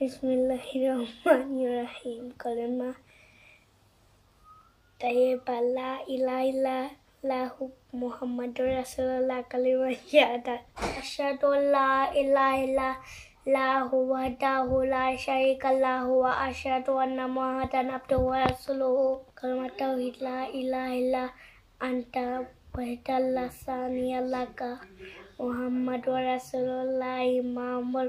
Bismillahirrahmanirrahim. Kalimah Tayyibah la lahu illallah Muhammadur Rasulullah kalimah syahadat. Asyhadu la ilaha la syarika lahu wa asyhadu anna Muhammadan abduhu wa rasuluhu. Kalimat tauhid la ilaha illa anta wahdallah saniyallaka Muhammadur Rasulullah imamul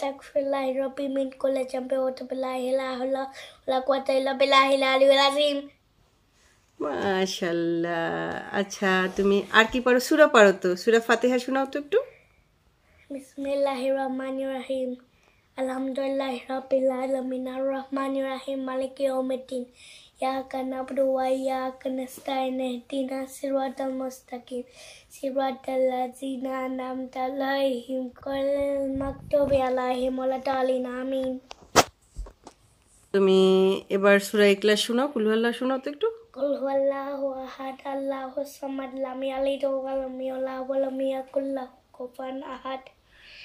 Astagfirullahaladzim min kulli jambi wa tabillahi la hawla la quwwata illa billahi aliyyil azim মাশাল্লাহ আচ্ছা তুমি আর কি পারো সুরা পারো তো সুরা ফাতিহা শোনাও তো একটু বিসমিল্লাহির রহমানির রহিম আলহামদুলিল্লাহ রাবিল আলমিন আর রহমান রাহিম মালিক ওমেদ্দিন ইয়াকা নাবরু ওয়া ইয়াকা নাস্তাইন ইহদিনা সিরাতাল মুস্তাকিম সিরাতাল লাযিনা আনআমতা আলাইহিম গায়রিল মাগদুবি আলাইহিম ওয়ালাদ-দালিন আমিন তুমি এবার সূরা ইখলাস শোনাও কুল হুয়াল্লাহ শোনাও তো একটু কুল হুয়াল্লাহু আহাদ আল্লাহু সামাদ লাম ইয়ালিদ ওয়া লাম ইউলাদ ওয়া লাম ইয়াকুল লাহু আহাদ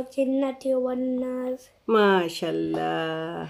الجنة والنار ما شاء الله